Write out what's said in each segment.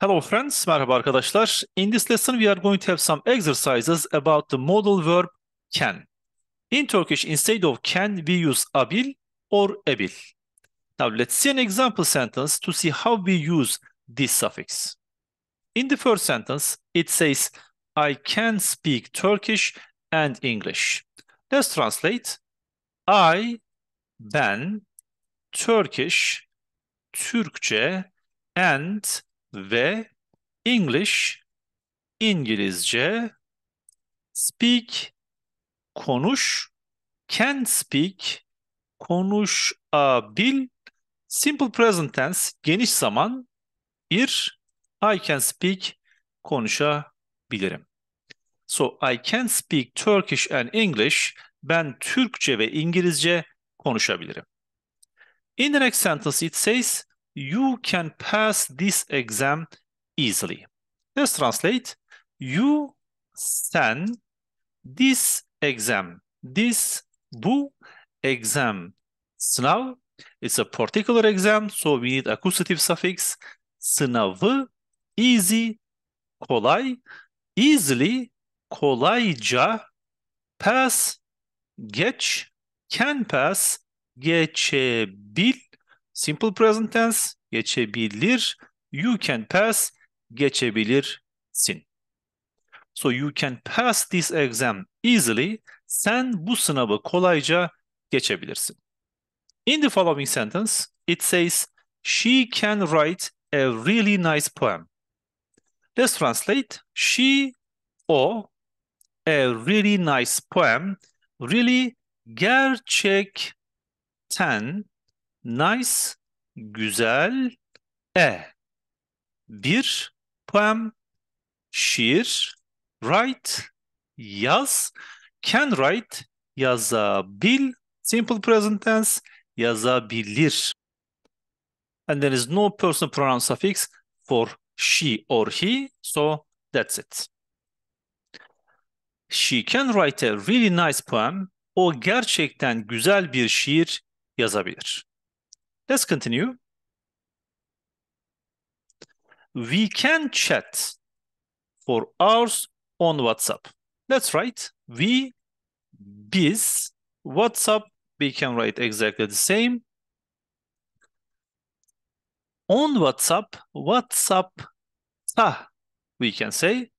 Hello friends, merhaba arkadaşlar. In this lesson we are going to have some exercises about the modal verb can. In Turkish, instead of can, we use abil or ebil. Now let's see an example sentence to see how we use this suffix. In the first sentence, it says, I can speak Turkish and English. Let's translate. I, ben, Turkish, Türkçe, and ve English İngilizce speak konuş can speak konuşabil simple present tense geniş zaman ir I can speak konuşabilirim. So I can speak Turkish and English. Ben Türkçe ve İngilizce konuşabilirim. In the next sentence it says you can pass this exam easily. Let's translate. You send this exam, this bu exam sınav. It's a particular exam, so we need accusative suffix. Sınavı easy, kolay, easily, kolayca, pass, geç, can pass, geçebil, Simple present tense geçebilir. You can pass geçebilirsin. So you can pass this exam easily. Sen bu sınavı kolayca geçebilirsin. In the following sentence, it says she can write a really nice poem. Let's translate. She o a really nice poem. Really gerçekten nice, güzel, e. Bir, poem, şiir, write, yaz, can write, yazabil, simple present tense, yazabilir. And there is no personal pronoun suffix for she or he, so that's it. She can write a really nice poem. O gerçekten güzel bir şiir yazabilir. Let's continue. We can chat for hours on WhatsApp. That's right. We, biz, WhatsApp, we can write exactly the same. On WhatsApp, WhatsApp, ah, we can say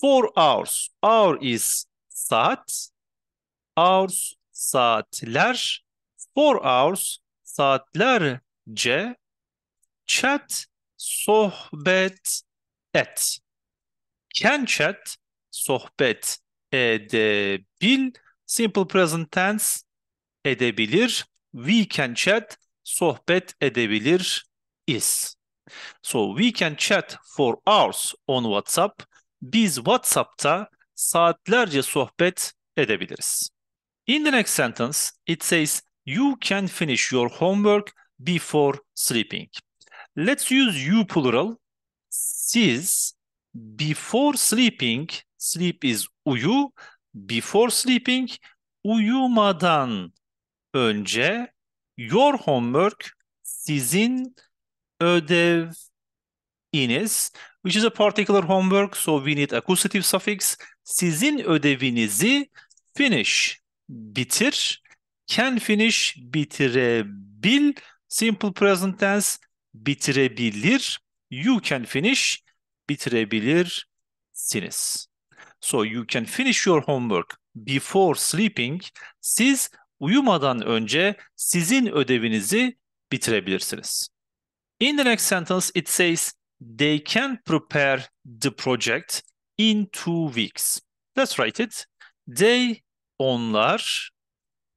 four hours. Hour is saat, hours, saatler, four hours, saatlerce chat sohbet et. Can chat sohbet edebil. Simple present tense edebilir. We can chat sohbet edebilir is. So we can chat for hours on WhatsApp. Biz WhatsApp'ta saatlerce sohbet edebiliriz. In the next sentence, it says You can finish your homework before sleeping. Let's use you plural. Siz before sleeping, sleep is uyu, before sleeping uyumadan önce your homework sizin ödeviniz which is a particular homework so we need accusative suffix sizin ödevinizi finish bitir Can finish bitirebil. Simple present tense bitirebilir. You can finish bitirebilirsiniz. So you can finish your homework before sleeping. Siz uyumadan önce sizin ödevinizi bitirebilirsiniz. In the next sentence it says they can prepare the project in two weeks. Let's write it. They onlar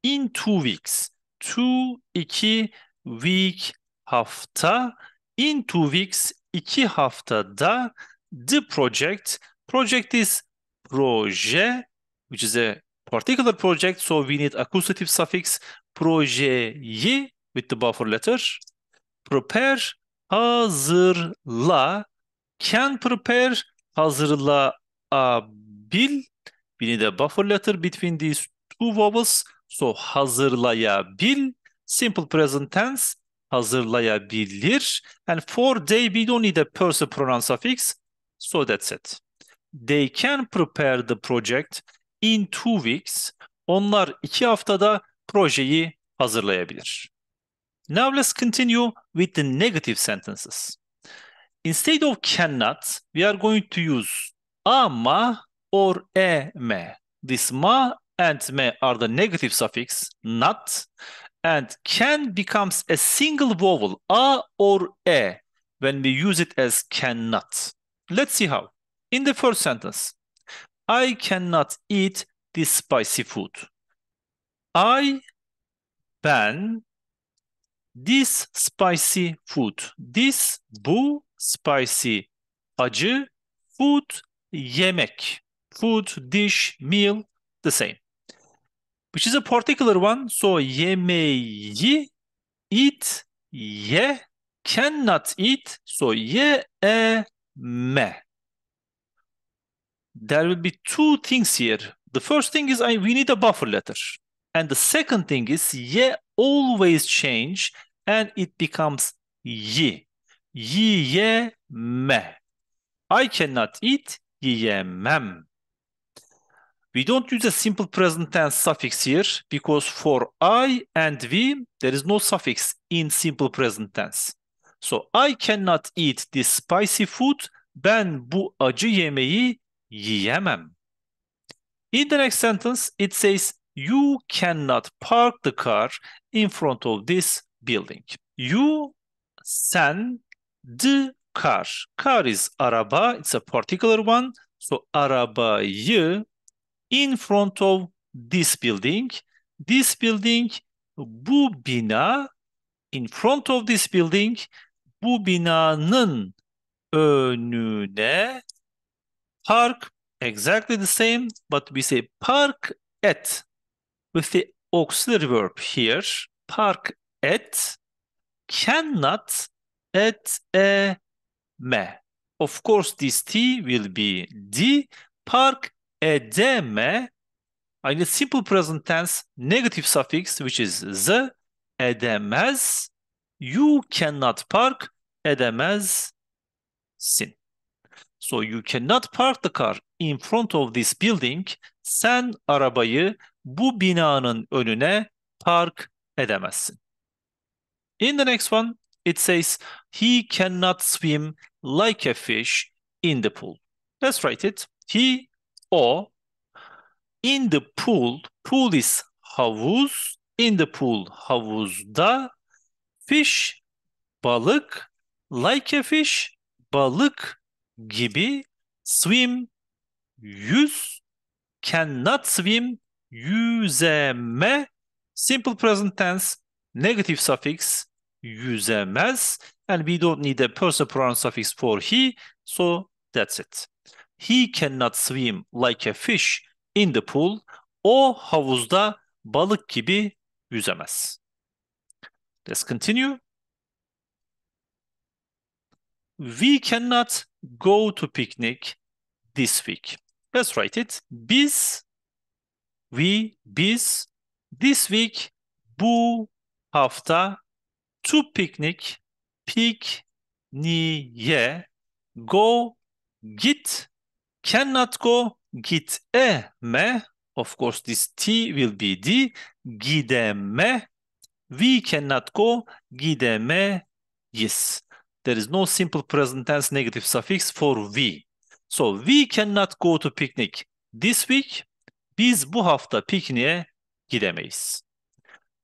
in two weeks. Two, iki, week, hafta. In two weeks, iki haftada the project. Project is proje, which is a particular project, so we need accusative suffix. Projeyi with the buffer letter. Prepare, hazırla. Can prepare, hazırla abil. We need a buffer letter between these two vowels. So hazırlayabil. Simple present tense hazırlayabilir. And for they we don't need a person pronoun suffix. So that's it. They can prepare the project in two weeks. Onlar iki haftada projeyi hazırlayabilir. Now let's continue with the negative sentences. Instead of cannot, we are going to use ama or eme. This ma and me are the negative suffix, not, and can becomes a single vowel, a or e, when we use it as cannot. Let's see how. In the first sentence, I cannot eat this spicy food. I ban this spicy food. This bu spicy acı food yemek. Food dish meal the same which is a particular one. So yemeği eat ye cannot eat. So ye e me. There will be two things here. The first thing is I, we need a buffer letter. And the second thing is ye always change and it becomes ye ye me. I cannot eat me. We don't use a simple present tense suffix here because for I and we, there is no suffix in simple present tense. So I cannot eat this spicy food. Ben bu acı yemeği yiyemem. In the next sentence, it says you cannot park the car in front of this building. You, sen, the car. Car is araba. It's a particular one. So arabayı in front of this building. This building bu bina in front of this building bu binanın önüne park exactly the same but we say park at with the auxiliary verb here park at cannot at a me. Of course, this T will be D. Park edeme, aynı simple present tense negative suffix which is z, edemez, you cannot park, edemezsin. So you cannot park the car in front of this building. Sen arabayı bu binanın önüne park edemezsin. In the next one, it says he cannot swim like a fish in the pool. Let's write it. He o. In the pool, pool is havuz. In the pool, havuzda. Fish, balık. Like a fish, balık gibi. Swim, yüz. Cannot swim, yüzeme. Simple present tense, negative suffix, yüzemez. And we don't need a personal pronoun suffix for he. So that's it he cannot swim like a fish in the pool. O havuzda balık gibi yüzemez. Let's continue. We cannot go to picnic this week. Let's write it. Biz, we, biz, this week, bu hafta, to picnic, pikniğe, go, git, cannot go me. Of course, this T will be D. Gideme. We cannot go Yes. There is no simple present tense negative suffix for we. So we cannot go to picnic this week. Biz bu hafta pikniğe gidemeyiz.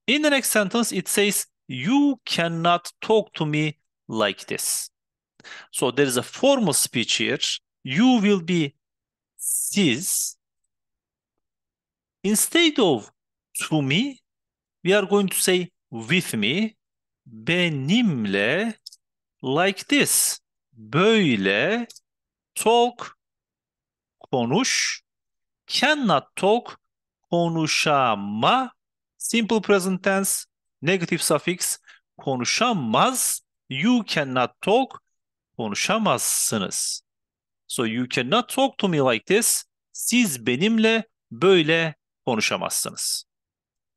In the next sentence, it says, You cannot talk to me like this. So there is a formal speech here. You will be siz. Instead of to me, we are going to say with me, benimle, like this, böyle, talk, konuş, cannot talk, konuşama, simple present tense, negative suffix, konuşamaz, you cannot talk, konuşamazsınız. So you cannot talk to me like this. Siz benimle böyle konuşamazsınız.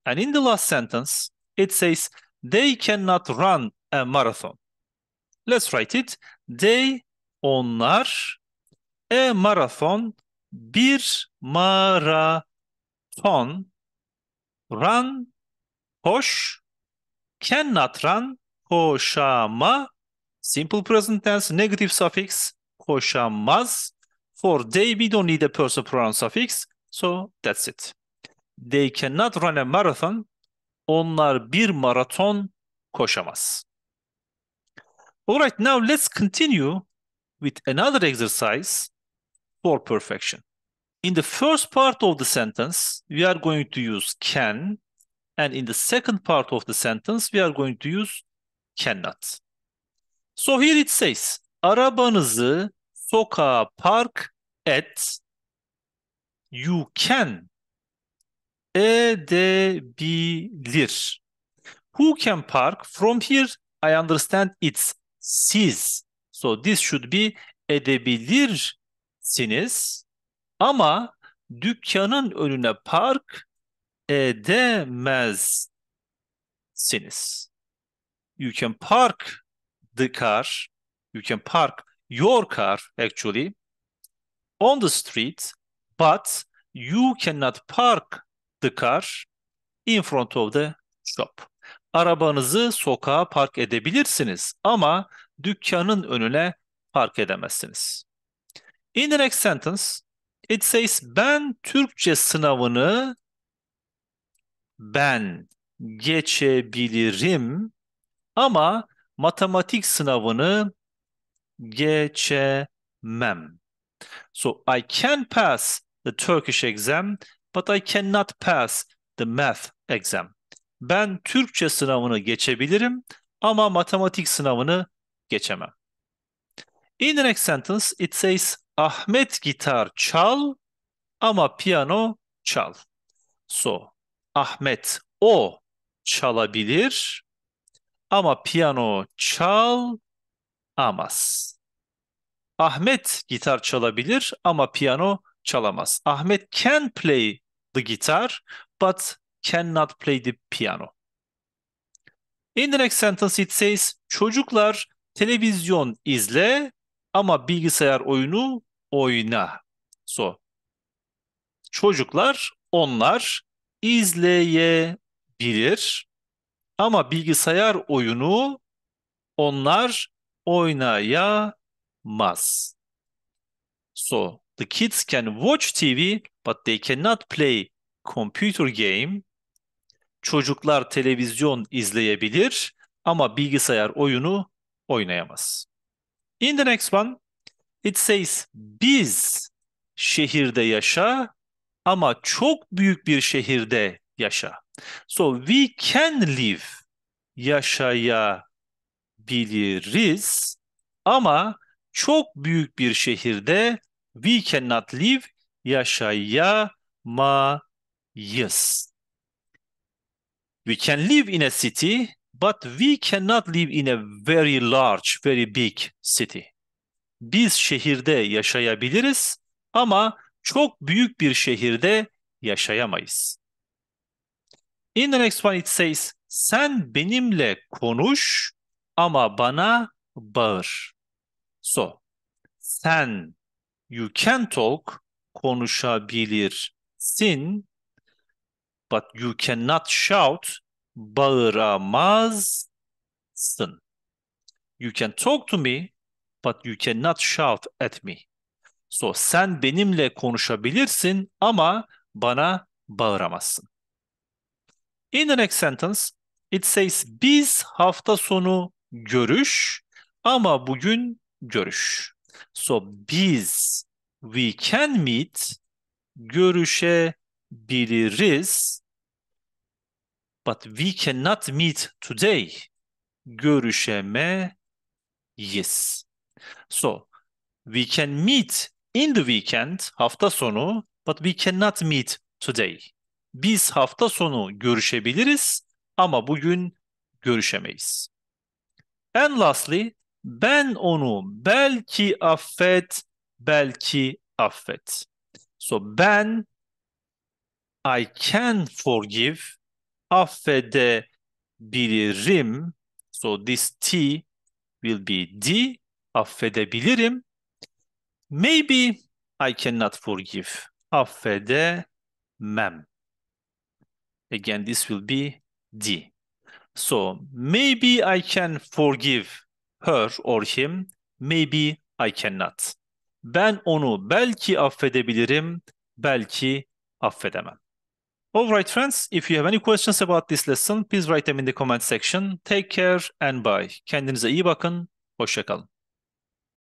And in the last sentence it says they cannot run a marathon. Let's write it. They onlar a marathon bir maraton run koş cannot run koşama simple present tense negative suffix koşamaz. For they we don't need a personal pronoun suffix. So that's it. They cannot run a marathon. Onlar bir maraton koşamaz. All right, now let's continue with another exercise for perfection. In the first part of the sentence, we are going to use can, and in the second part of the sentence, we are going to use cannot. So here it says, arabanızı sokağa park et. You can edebilir. Who can park? From here I understand it's siz. So this should be edebilirsiniz. Ama dükkanın önüne park edemezsiniz. You can park the car. You can park your car actually on the street but you cannot park the car in front of the shop. Arabanızı sokağa park edebilirsiniz ama dükkanın önüne park edemezsiniz. In the next sentence it says ben Türkçe sınavını ben geçebilirim ama matematik sınavını geçemem. So I can pass the Turkish exam but I cannot pass the math exam. Ben Türkçe sınavını geçebilirim ama matematik sınavını geçemem. In the next sentence it says Ahmet gitar çal ama piyano çal. So Ahmet o çalabilir ama piyano çal Amaz. Ahmet gitar çalabilir ama piyano çalamaz. Ahmet can play the guitar but cannot play the piano. In the next sentence it says çocuklar televizyon izle ama bilgisayar oyunu oyna. So çocuklar onlar izleyebilir ama bilgisayar oyunu onlar oynayamaz. So the kids can watch TV but they cannot play computer game. Çocuklar televizyon izleyebilir ama bilgisayar oyunu oynayamaz. In the next one it says biz şehirde yaşa ama çok büyük bir şehirde yaşa. So we can live yaşaya biliriz ama çok büyük bir şehirde we cannot live yaşayamayız. We can live in a city but we cannot live in a very large, very big city. Biz şehirde yaşayabiliriz ama çok büyük bir şehirde yaşayamayız. In the next one it says sen benimle konuş ama bana bağır. So, sen you can talk konuşabilirsin but you cannot shout bağıramazsın. You can talk to me but you cannot shout at me. So sen benimle konuşabilirsin ama bana bağıramazsın. In the next sentence it says biz hafta sonu görüş ama bugün görüş. So biz we can meet görüşebiliriz but we cannot meet today görüşemeyiz. So we can meet in the weekend hafta sonu but we cannot meet today. Biz hafta sonu görüşebiliriz ama bugün görüşemeyiz. And lastly, ben onu belki affet, belki affet. So ben, I can forgive, affedebilirim. So this T will be D, affedebilirim. Maybe I cannot forgive, affedemem. Again, this will be D. So maybe I can forgive her or him. Maybe I cannot. Ben onu belki affedebilirim, belki affedemem. All right, friends. If you have any questions about this lesson, please write them in the comment section. Take care and bye. Kendinize iyi bakın. Hoşçakalın.